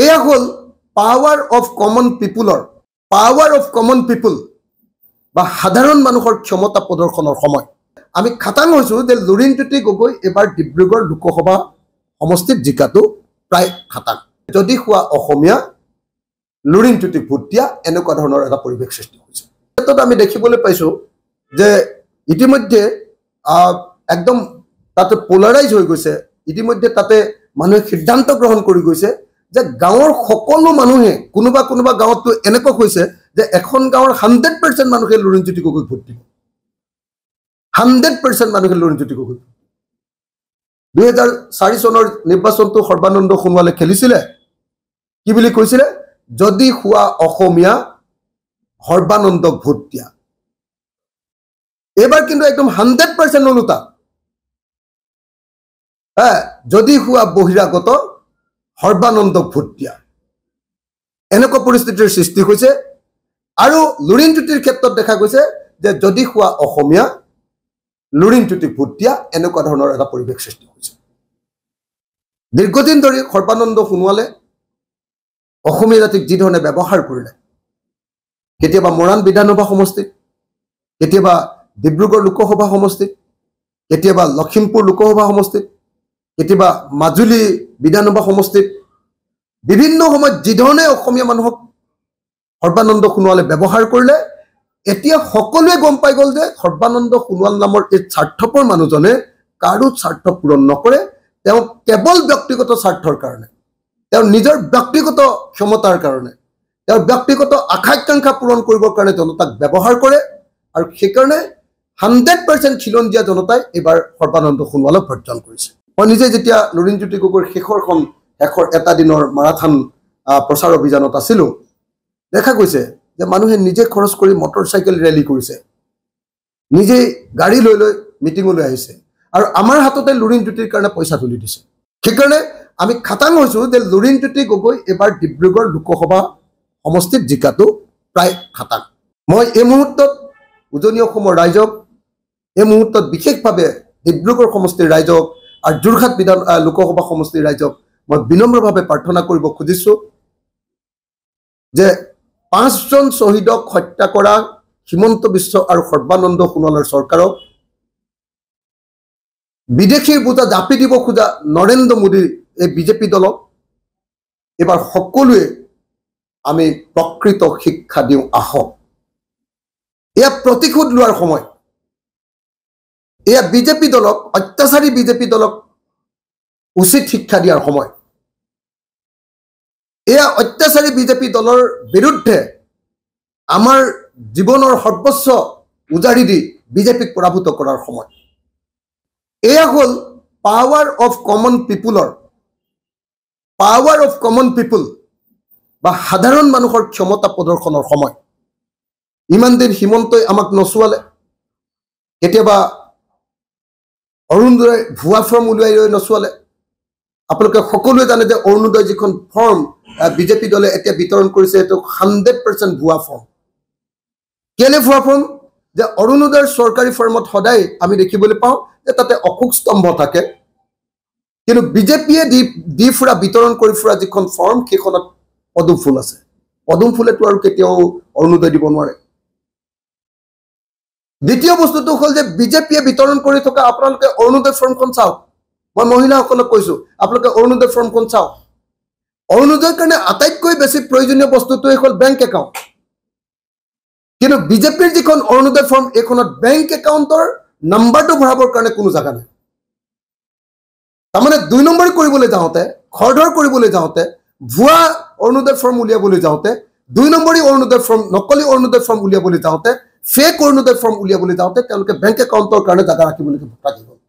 এয়া হ'ল power of common পিপুলৰ পাৱাৰ অফ কমন পিপুল বা সাধাৰণ মানুহৰ ক্ষমতা প্ৰদৰ্শনৰ সময় আমি খাটাং হৈছোঁ যে লুৰিণ জ্যোতি গগৈ এইবাৰ ডিব্ৰুগড় লোকসভা সমষ্টিত জিকাটো প্ৰায় খাটাং যদি হোৱা অসমীয়া লুৰিণ জ্যোতিক ভোট দিয়া এনেকুৱা ধৰণৰ এটা পৰিৱেশ সৃষ্টি হৈছে ক্ষেত্ৰত আমি দেখিবলৈ পাইছোঁ যে ইতিমধ্যে একদম তাতে পলাৰাইজ হৈ গৈছে ইতিমধ্যে তাতে মানুহে সিদ্ধান্ত গ্ৰহণ কৰি গৈছে যে গাঁৱৰ সকলো মানুহে কোনোবা কোনোবা গাঁৱততো এনেকুৱা হৈছে যে এখন গাঁৱৰ হাণ্ড্ৰেড পাৰ্চেণ্ট মানুহে লুৰিণজ্যোতি গগৈক ভোট দিব হাণ্ড্ৰেড পাৰ্চেণ্ট মানুহে লুৰিণজ্যোতি গগৈ দুহেজাৰ চাৰি চনৰ নিৰ্বাচনটো সৰ্বানন্দ সোণোৱালে খেলিছিলে কি বুলি কৈছিলে যদি হোৱা অসমীয়া সৰ্বানন্দক ভোট দিয়া এইবাৰ কিন্তু একদম হাণ্ড্ৰেড পাৰ্চেণ্ট নলো তাক যদি হোৱা বহিৰাগত সৰ্বানন্দ ভোট দিয়া এনেকুৱা পৰিস্থিতিৰ সৃষ্টি হৈছে আৰু লুৰিণ জ্যোতিৰ ক্ষেত্ৰত দেখা গৈছে যে যদি হোৱা অসমীয়া লুৰিণ জ্যোতিক ভোট দিয়া এনেকুৱা ধৰণৰ এটা পৰিৱেশ সৃষ্টি হৈছে দীৰ্ঘদিন ধৰি সৰ্বানন্দ সোণোৱালে অসমীয়া জাতিক যিধৰণে ব্যৱহাৰ কৰিলে কেতিয়াবা মৰাণ বিধানসভা সমষ্টিত কেতিয়াবা ডিব্ৰুগড় লোকসভা সমষ্টিত কেতিয়াবা লখিমপুৰ লোকসভা সমষ্টিত কেতিয়াবা মাজুলী বিধানসভা সমষ্টিত বিভিন্ন সময়ত যিধৰণে অসমীয়া মানুহক সৰ্বানন্দ সোণোৱালে ব্যৱহাৰ কৰিলে এতিয়া সকলোৱে গম পাই গ'ল যে সৰ্বানন্দ সোণোৱাল নামৰ এই স্বাৰ্থপৰ মানুহজনে কাৰো স্বাৰ্থ পূৰণ নকৰে তেওঁ কেৱল ব্যক্তিগত স্বাৰ্থৰ কাৰণে তেওঁ নিজৰ ব্যক্তিগত ক্ষমতাৰ কাৰণে তেওঁৰ ব্যক্তিগত আশাকাংক্ষা পূৰণ কৰিবৰ কাৰণে জনতাক ব্যৱহাৰ কৰে আৰু সেইকাৰণে হাণ্ড্ৰেড পাৰ্চেণ্ট খিলঞ্জীয়া জনতাই এইবাৰ সৰ্বানন্দ সোণোৱালক ভৰ্জন কৰিছে মই নিজে যেতিয়া নৰীণজ্যোতি গগৈৰ শেষৰখন শেষৰ এটা দিনৰ মাৰাথান প্ৰচাৰ অভিযানত আছিলোঁ দেখা গৈছে যে মানুহে নিজে খৰচ কৰি মটৰ চাইকেল ৰেলী কৰিছে নিজেই গাড়ী লৈ লৈ মিটিঙলৈ আহিছে আৰু আমাৰ হাততে লুৰিণজ্যোতিৰ কাৰণে পইচা তুলি দিছে সেইকাৰণে আমি খাটাং হৈছোঁ যে লুৰিণজ্যোতি গগৈ এইবাৰ ডিব্ৰুগড় লোকসভা সমষ্টিত জিকাটো প্ৰায় খাটাং মই এই মুহূৰ্তত উজনি অসমৰ ৰাইজক এই মুহূৰ্তত বিশেষভাৱে ডিব্ৰুগড় সমষ্টিৰ ৰাইজক আৰু যোৰহাট বিধান লোকসভা সমষ্টিৰ ৰাইজক মই বিনম্ৰভাৱে প্ৰাৰ্থনা কৰিব খুজিছোঁ যে পাঁচজন শ্বহীদক হত্যা কৰা হিমন্ত বিশ্ব আৰু সৰ্বানন্দ সোণোৱালৰ চৰকাৰক বিদেশীৰ বোজা জাপি দিব খোজা নৰেন্দ্ৰ মোদীৰ এই বিজেপি দলক এইবাৰ সকলোৱে আমি প্ৰকৃত শিক্ষা দিওঁ আহক এয়া প্ৰতিশোধ লোৱাৰ সময় এয়া বিজেপি দলক অত্যাচাৰী বিজেপি দলক উচিত শিক্ষা দিয়াৰ সময় এয়া অত্যাচাৰী বিজেপি দলৰ বিৰুদ্ধে আমাৰ জীৱনৰ সৰ্বস্ব উজাৰি দি বিজেপিক পৰাভূত কৰাৰ সময় এয়া হ'ল পাৱাৰ অফ কমন পিপুলৰ পাৱাৰ অফ কমন পিপুল বা সাধাৰণ মানুহৰ ক্ষমতা প্ৰদৰ্শনৰ সময় ইমান দিন হিমন্তই আমাক নচোৱালে কেতিয়াবা অৰুণোদয় ভুৱা ফৰ্ম উলিয়াই লৈ নচোৱালে আপোনালোকে সকলোৱে জানে যে অৰুণোদয় যিখন ফৰ্ম বিজেপি দলে এতিয়া বিতৰণ কৰিছে সেইটো হাণ্ড্ৰেড পাৰ্চেণ্ট ভুৱা ফৰ্ম কেনে ভুৱা ফৰ্ম যে অৰুণোদয়ৰ চৰকাৰী ফৰ্মত সদায় আমি দেখিবলৈ পাওঁ যে তাতে অশোক স্তম্ভ থাকে কিন্তু বিজেপিয়ে দি দি ফুৰা বিতৰণ কৰি ফুৰা যিখন ফৰ্ম সেইখনত পদুম ফুল আছে পদুম ফুলেতো আৰু কেতিয়াও অৰুণোদয় দিব নোৱাৰে দ্বিতীয় বস্তুটো হল যে বিজেপিয়ে বিতৰণ কৰি থকা আপোনালোকে অৰুণোদয় ফৰ্মখন চাওক মই মহিলাসকলক কৈছো আপোনালোকে অৰুণোদয় ফৰ্মখন চাওক অৰুণোদয়ৰ কাৰণে আটাইতকৈ বেছি প্ৰয়োজনীয় বস্তুটোৱেই হল বেংক একাউণ্ট কিন্তু বিজেপিৰ যিখন অৰুণোদয় ফৰ্ম এইখনত বেংক একাউণ্টৰ নাম্বাৰটো ভৰাবৰ কাৰণে কোনো জাগা নাই তাৰমানে দুই নম্বৰ কৰিবলৈ যাওঁতে ঘৰ ধৰ কৰিবলৈ যাওঁতে ভুৱা অৰুণোদয় ফৰ্ম উলিয়াবলৈ যাওঁতে দুই নম্বৰী অৰুণোদয় ফৰ্ম নকলি অৰুণোদয় ফৰ্ম উলিয়াবলৈ যাওঁতে ফে কৰ্ণুদৰ ফৰ্ম উলিয়াবলৈ যাওঁতে তেওঁলোকে বেংক একাউণ্টৰ কাৰণে জাগা ৰাখিবলৈ লাগিব